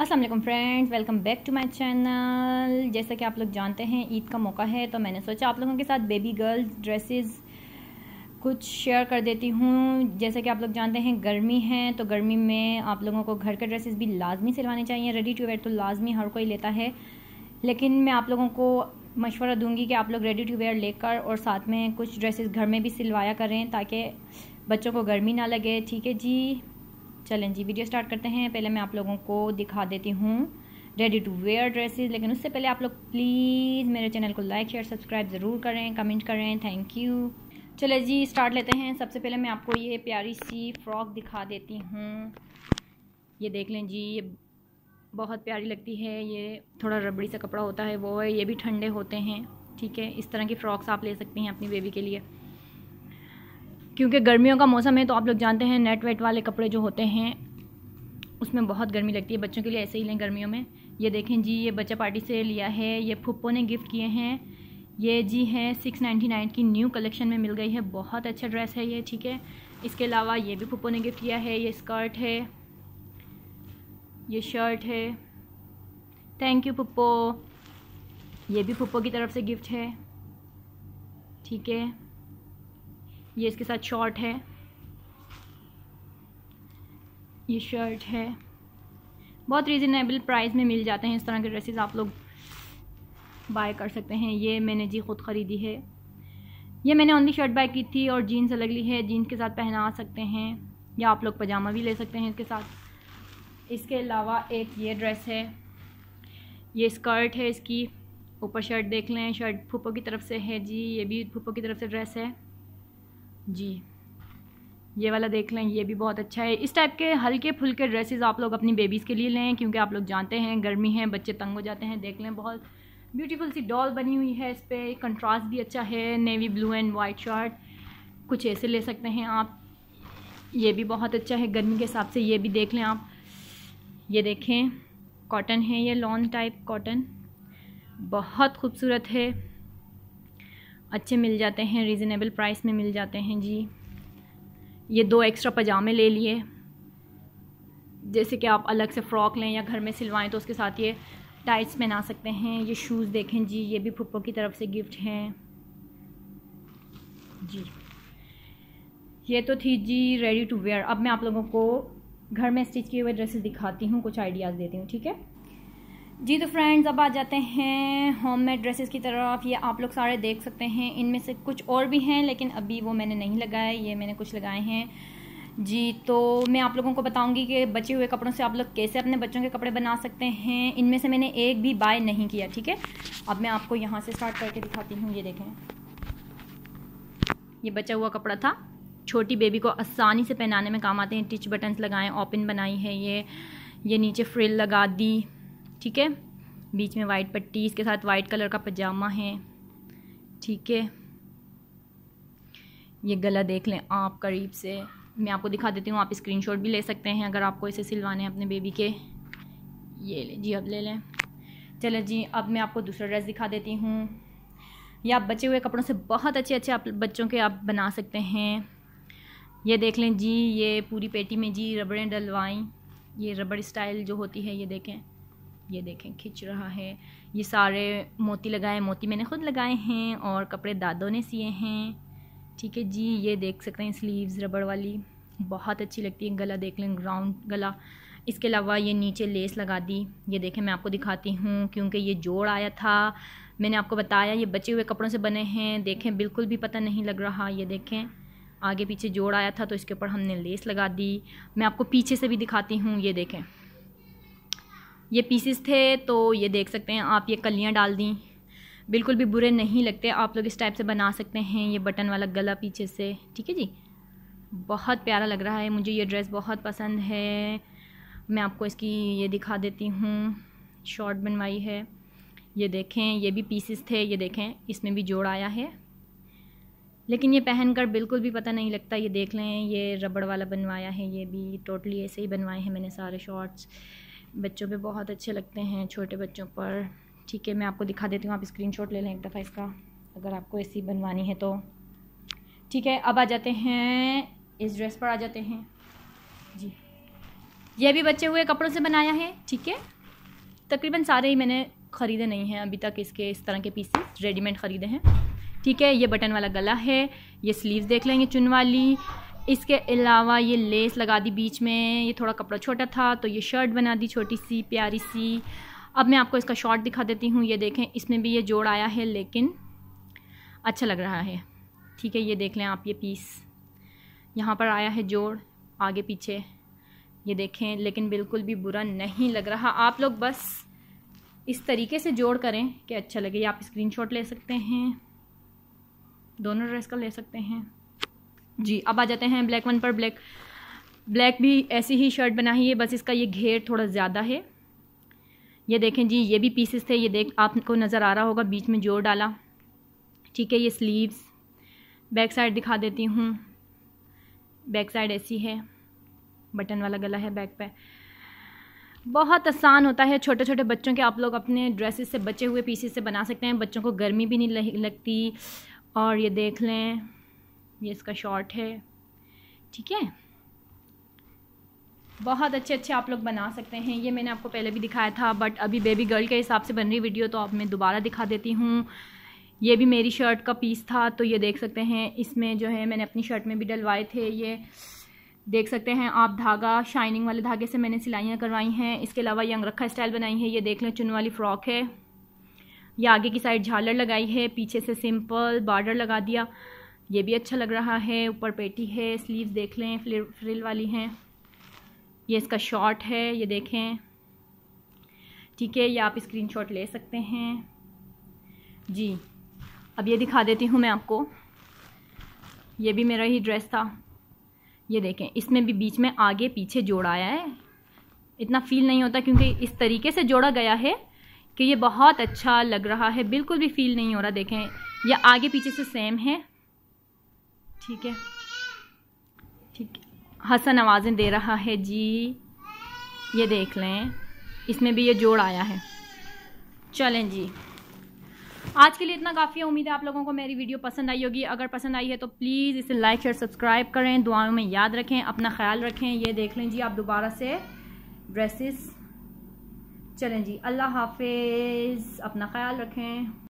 Aslam friends welcome back to my channel जैसा कि आप लोग जानते हैं ईद का मौका है तो मैंने सोचा आप लोगों के साथ बेबी गर्ल ड्रेसेस कुछ शेयर कर देती हूँ जैसा कि आप लोग जानते हैं गर्मी है तो गर्मी में आप लोगों को घर के ड्रेसेस भी लाजमी सिलवाने चाहिए रेडी टू वेयर तो लाजमी हर कोई लेता है लेकिन मैं आप लोगों को मशवरा दूंगी कि आप लोग रेडी टू वेयर लेकर और साथ में कुछ ड्रेसेस घर में भी सिलवाया करें ताकि बच्चों को गर्मी ना लगे ठीक है जी चलें जी वीडियो स्टार्ट करते हैं पहले मैं आप लोगों को दिखा देती हूँ रेडी टू वेयर ड्रेसेस लेकिन उससे पहले आप लोग प्लीज़ मेरे चैनल को लाइक शेयर सब्सक्राइब ज़रूर करें कमेंट करें थैंक यू चले जी स्टार्ट लेते हैं सबसे पहले मैं आपको ये प्यारी सी फ्रॉक दिखा देती हूँ ये देख लें जी ये बहुत प्यारी लगती है ये थोड़ा रबड़ी सा कपड़ा होता है वो है ये भी ठंडे होते हैं ठीक है इस तरह की फ़्रॉक्स आप ले सकती हैं अपनी बेबी के लिए क्योंकि गर्मियों का मौसम है तो आप लोग जानते हैं नेट वेट वाले कपड़े जो होते हैं उसमें बहुत गर्मी लगती है बच्चों के लिए ऐसे ही लें गर्मियों में ये देखें जी ये बच्चा पार्टी से लिया है ये फुप्पो ने गिफ्ट किए हैं ये जी है सिक्स नाइन्टी नाइन की न्यू कलेक्शन में मिल गई है बहुत अच्छा ड्रेस है ये ठीक है इसके अलावा ये भी फुप्पो ने गिफ्ट किया है ये स्कर्ट है ये शर्ट है थैंक यू पप्पो ये भी पप्पो की तरफ से गिफ्ट है ठीक है ये इसके साथ शॉर्ट है ये शर्ट है बहुत रिजनेबल प्राइस में मिल जाते हैं इस तरह के ड्रेसेस आप लोग बाय कर सकते हैं ये मैंने जी खुद ख़रीदी है ये मैंने ओनली शर्ट बाय की थी और जीन्स अलग ली है जीन्स के साथ पहना सकते हैं या आप लोग पजामा भी ले सकते हैं इसके साथ इसके अलावा एक ये ड्रेस है ये स्कर्ट है इसकी ऊपर शर्ट देख लें शर्ट फूपों की तरफ से है जी ये भी फूपों की तरफ से ड्रेस है जी ये वाला देख लें ये भी बहुत अच्छा है इस टाइप के हल्के फुलके ड्रेसेस आप लोग अपनी बेबीज़ के लिए लें क्योंकि आप लोग जानते हैं गर्मी है बच्चे तंग हो जाते हैं देख लें बहुत ब्यूटीफुल सी डॉल बनी हुई है इस पर कंट्रास्ट भी अच्छा है navy blue and white shirt कुछ ऐसे ले सकते हैं आप ये भी बहुत अच्छा है गर्मी के हिसाब से ये भी देख लें आप ये देखें कॉटन है ये लॉन्ग टाइप कॉटन बहुत खूबसूरत है अच्छे मिल जाते हैं रिजनेबल प्राइस में मिल जाते हैं जी ये दो एक्स्ट्रा पजामे ले लिए जैसे कि आप अलग से फ़्रॉक लें या घर में सिलवाएं तो उसके साथ ये टाइट्स पहना सकते हैं ये शूज़ देखें जी ये भी पुप्पो की तरफ से गिफ्ट हैं जी ये तो थी जी रेडी टू वेयर अब मैं आप लोगों को घर में स्टिच किए हुए ड्रेसेस दिखाती हूँ कुछ आइडियाज़ देती हूँ ठीक है जी तो फ्रेंड्स अब आ जाते हैं होम मेड ड्रेसेस की तरफ ये आप लोग सारे देख सकते हैं इनमें से कुछ और भी हैं लेकिन अभी वो मैंने नहीं लगाए ये मैंने कुछ लगाए हैं जी तो मैं आप लोगों को बताऊंगी कि बचे हुए कपड़ों से आप लोग कैसे अपने बच्चों के कपड़े बना सकते हैं इनमें से मैंने एक भी बाय नहीं किया ठीक है अब मैं आपको यहाँ से स्टार्ट करके दिखाती हूँ ये देखें ये बचा हुआ कपड़ा था छोटी बेबी को आसानी से पहनाने में काम आते हैं टिच बटन्स लगाएं ओपन बनाई है ये ये नीचे फ्रिल लगा दी ठीक है बीच में वाइट पट्टी इसके साथ वाइट कलर का पजामा है ठीक है ये गला देख लें आप करीब से मैं आपको दिखा देती हूँ आप स्क्रीनशॉट भी ले सकते हैं अगर आपको इसे सिलवाने हैं अपने बेबी के ये ले जी अब ले लें चलो जी अब मैं आपको दूसरा ड्रेस दिखा देती हूँ या आप बचे हुए कपड़ों से बहुत अच्छे अच्छे आप बच्चों के आप बना सकते हैं ये देख लें जी ये पूरी पेटी में जी रबड़ें डलवाएं ये रबड़ स्टाइल जो होती है ये देखें ये देखें खिंच रहा है ये सारे मोती लगाए मोती मैंने खुद लगाए हैं और कपड़े दादों ने सिए हैं ठीक है जी ये देख सकते हैं स्लीव्स रबड़ वाली बहुत अच्छी लगती है गला देख लें राउंड गला इसके अलावा ये नीचे लेस लगा दी ये देखें मैं आपको दिखाती हूँ क्योंकि ये जोड़ आया था मैंने आपको बताया ये बचे हुए कपड़ों से बने हैं देखें बिल्कुल भी पता नहीं लग रहा ये देखें आगे पीछे जोड़ आया था तो इसके ऊपर हमने लेस लगा दी मैं आपको पीछे से भी दिखाती हूँ ये देखें ये पीसेस थे तो ये देख सकते हैं आप ये कलियाँ डाल दी बिल्कुल भी बुरे नहीं लगते आप लोग इस टाइप से बना सकते हैं ये बटन वाला गला पीछे से ठीक है जी बहुत प्यारा लग रहा है मुझे ये ड्रेस बहुत पसंद है मैं आपको इसकी ये दिखा देती हूँ शॉर्ट बनवाई है ये देखें ये भी पीसेस थे ये देखें इसमें भी जोड़ आया है लेकिन ये पहन कर बिल्कुल भी पता नहीं लगता ये देख लें ये रबड़ वाला बनवाया है ये भी टोटली ऐसे ही बनवाए हैं मैंने सारे शॉर्ट्स बच्चों पे बहुत अच्छे लगते हैं छोटे बच्चों पर ठीक है मैं आपको दिखा देती हूँ आप शॉट ले लें एक दफ़ा इसका अगर आपको ऐसी बनवानी है तो ठीक है अब आ जाते हैं इस ड्रेस पर आ जाते हैं जी ये भी बचे हुए कपड़ों से बनाया है ठीक है तकरीबन सारे ही मैंने ख़रीदे नहीं हैं अभी तक इसके इस तरह के पीसेस रेडीमेड ख़रीदे हैं ठीक है ये बटन वाला गला है ये स्लीव्स देख लेंगे चुन वाली इसके अलावा ये लेस लगा दी बीच में ये थोड़ा कपड़ा छोटा था तो ये शर्ट बना दी छोटी सी प्यारी सी अब मैं आपको इसका शॉर्ट दिखा देती हूँ ये देखें इसमें भी ये जोड़ आया है लेकिन अच्छा लग रहा है ठीक है ये देख लें आप ये पीस यहाँ पर आया है जोड़ आगे पीछे ये देखें लेकिन बिल्कुल भी बुरा नहीं लग रहा आप लोग बस इस तरीके से जोड़ करें कि अच्छा लगे आप स्क्रीनशॉट ले सकते हैं दोनों ड्रेस का ले सकते हैं जी अब आ जाते हैं ब्लैक वन पर ब्लैक ब्लैक भी ऐसी ही शर्ट बना ही है बस इसका ये घेर थोड़ा ज़्यादा है ये देखें जी ये भी पीसेस थे ये देख आपको नज़र आ रहा होगा बीच में जोड़ डाला ठीक है ये स्लीव्स बैक साइड दिखा देती हूँ बैक साइड ऐसी है बटन वाला गला है बैक पे बहुत आसान होता है छोटे छोटे बच्चों के आप लोग अपने ड्रेसेस से बचे हुए पीसेस से बना सकते हैं बच्चों को गर्मी भी नहीं लगती और ये देख लें ये इसका शॉर्ट है ठीक है बहुत अच्छे अच्छे आप लोग बना सकते हैं ये मैंने आपको पहले भी दिखाया था बट अभी बेबी गर्ल के हिसाब से बन रही वीडियो तो आप मैं दोबारा दिखा देती हूँ ये भी मेरी शर्ट का पीस था तो ये देख सकते हैं इसमें जो है मैंने अपनी शर्ट में भी डलवाए थे ये देख सकते हैं आप धागा शाइनिंग वाले धागे से मैंने सिलाइयाँ करवाई हैं इसके अलावा ये अंगरखा स्टाइल बनाई है ये देख लें चुन वाली फ़्रॉक है ये आगे की साइड झालर लगाई है पीछे से सिंपल बॉर्डर लगा दिया ये भी अच्छा लग रहा है ऊपर पेटी है स्लीव्स देख लें फ्रिल फ्रिल वाली हैं ये इसका शॉर्ट है ये देखें ठीक है ये आप स्क्रीनशॉट ले सकते हैं जी अब ये दिखा देती हूँ मैं आपको ये भी मेरा ही ड्रेस था ये देखें इसमें भी बीच में आगे पीछे जोड़ा आया है इतना फील नहीं होता क्योंकि इस तरीके से जोड़ा गया है कि ये बहुत अच्छा लग रहा है बिल्कुल भी फील नहीं हो रहा देखें यह आगे पीछे से सेम है ठीक है ठीक हसन आवाज़ें दे रहा है जी ये देख लें इसमें भी ये जोड़ आया है चलें जी आज के लिए इतना काफ़ी है उम्मीद है आप लोगों को मेरी वीडियो पसंद आई होगी अगर पसंद आई है तो प्लीज़ इसे लाइक शेयर सब्सक्राइब करें दुआओं में याद रखें अपना ख्याल रखें ये देख लें जी आप दोबारा से ड्रेसेस चलें जी अल्लाह हाफिज़ अपना ख्याल रखें